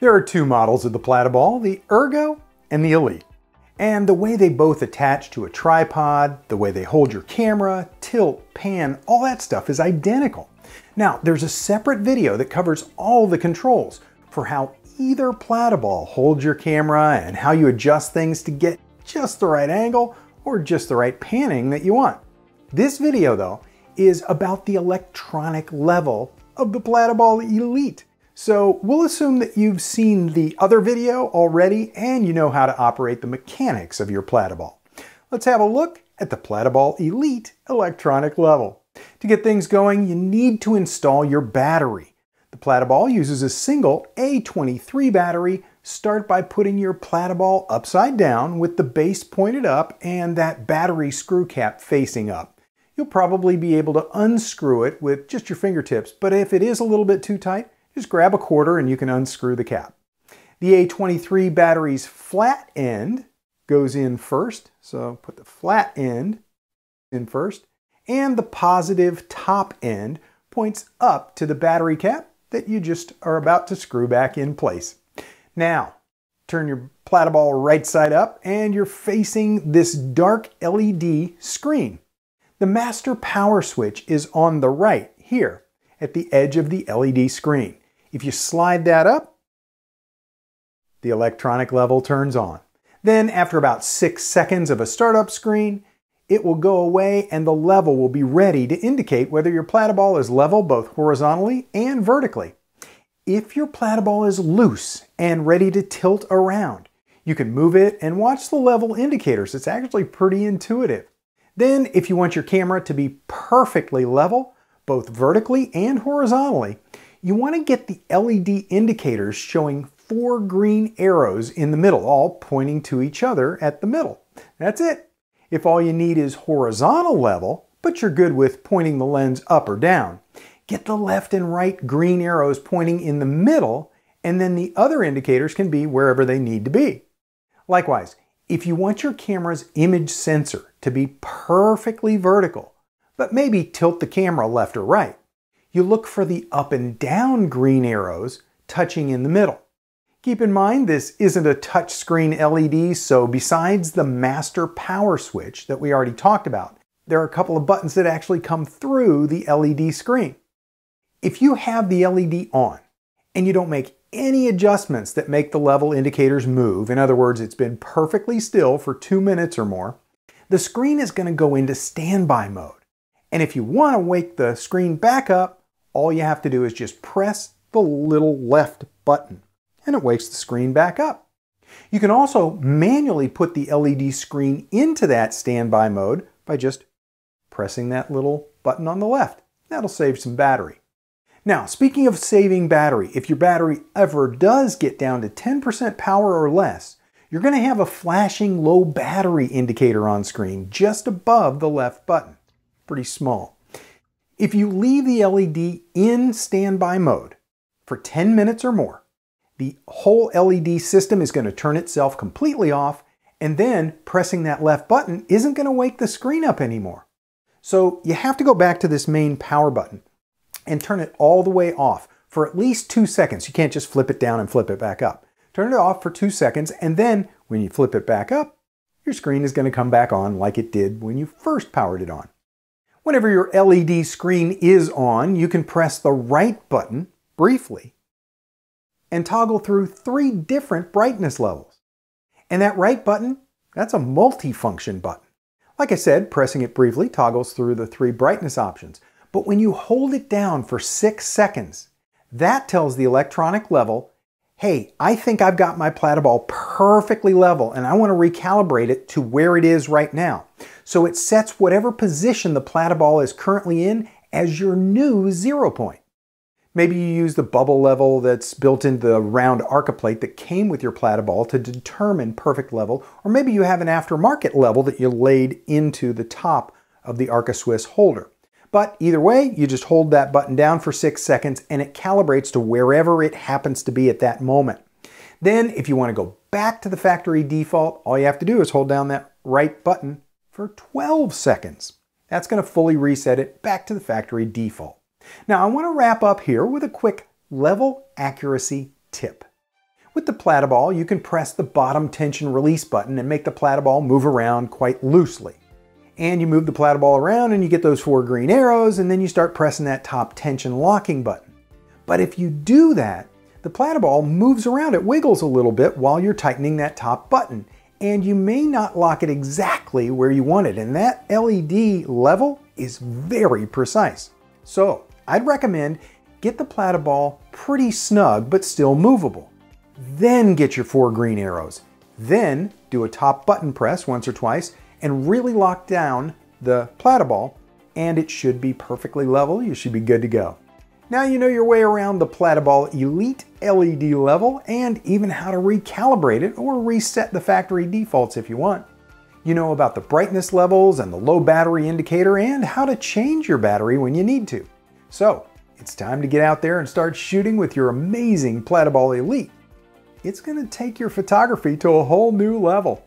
There are two models of the platyball, the Ergo and the Elite. And the way they both attach to a tripod, the way they hold your camera, tilt, pan, all that stuff is identical. Now, there's a separate video that covers all the controls for how either platyball holds your camera and how you adjust things to get just the right angle or just the right panning that you want. This video, though, is about the electronic level of the Platyball Elite. So we'll assume that you've seen the other video already and you know how to operate the mechanics of your platyball. Let's have a look at the Platyball Elite electronic level. To get things going, you need to install your battery. The Platyball uses a single A23 battery. Start by putting your Platyball upside down with the base pointed up and that battery screw cap facing up. You'll probably be able to unscrew it with just your fingertips, but if it is a little bit too tight, just grab a quarter and you can unscrew the cap. The A23 battery's flat end goes in first, so put the flat end in first, and the positive top end points up to the battery cap that you just are about to screw back in place. Now, turn your platyball right side up and you're facing this dark LED screen. The master power switch is on the right here at the edge of the LED screen. If you slide that up, the electronic level turns on. Then after about six seconds of a startup screen, it will go away and the level will be ready to indicate whether your platyball is level both horizontally and vertically. If your platyball is loose and ready to tilt around, you can move it and watch the level indicators. It's actually pretty intuitive. Then if you want your camera to be perfectly level, both vertically and horizontally, you want to get the LED indicators showing four green arrows in the middle, all pointing to each other at the middle. That's it. If all you need is horizontal level, but you're good with pointing the lens up or down, get the left and right green arrows pointing in the middle, and then the other indicators can be wherever they need to be. Likewise, if you want your camera's image sensor to be perfectly vertical, but maybe tilt the camera left or right, you look for the up and down green arrows touching in the middle. Keep in mind this isn't a touchscreen LED, so besides the master power switch that we already talked about, there are a couple of buttons that actually come through the LED screen. If you have the LED on and you don't make any adjustments that make the level indicators move, in other words, it's been perfectly still for two minutes or more, the screen is going to go into standby mode. And if you want to wake the screen back up, all you have to do is just press the little left button and it wakes the screen back up. You can also manually put the LED screen into that standby mode by just pressing that little button on the left. That'll save some battery. Now, speaking of saving battery, if your battery ever does get down to 10% power or less, you're going to have a flashing low battery indicator on screen just above the left button. Pretty small. If you leave the LED in standby mode for 10 minutes or more, the whole LED system is going to turn itself completely off, and then pressing that left button isn't going to wake the screen up anymore. So you have to go back to this main power button and turn it all the way off for at least two seconds. You can't just flip it down and flip it back up. Turn it off for two seconds, and then when you flip it back up, your screen is going to come back on like it did when you first powered it on. Whenever your LED screen is on, you can press the right button briefly and toggle through three different brightness levels. And that right button, that's a multi-function button. Like I said, pressing it briefly toggles through the three brightness options. But when you hold it down for six seconds, that tells the electronic level hey, I think I've got my platter ball perfectly level and I want to recalibrate it to where it is right now. So it sets whatever position the platter ball is currently in as your new zero point. Maybe you use the bubble level that's built into the round Arca plate that came with your platter ball to determine perfect level, or maybe you have an aftermarket level that you laid into the top of the Arca Swiss holder. But either way, you just hold that button down for six seconds and it calibrates to wherever it happens to be at that moment. Then if you wanna go back to the factory default, all you have to do is hold down that right button for 12 seconds. That's gonna fully reset it back to the factory default. Now I wanna wrap up here with a quick level accuracy tip. With the platyball, you can press the bottom tension release button and make the platyball move around quite loosely and you move the platter ball around and you get those four green arrows and then you start pressing that top tension locking button. But if you do that, the platter ball moves around, it wiggles a little bit while you're tightening that top button and you may not lock it exactly where you want it and that LED level is very precise. So I'd recommend get the platter ball pretty snug but still movable. Then get your four green arrows. Then do a top button press once or twice and really lock down the platyball and it should be perfectly level. You should be good to go. Now you know your way around the Platyball Elite LED level and even how to recalibrate it or reset the factory defaults if you want. You know about the brightness levels and the low battery indicator and how to change your battery when you need to. So it's time to get out there and start shooting with your amazing Platyball Elite. It's going to take your photography to a whole new level.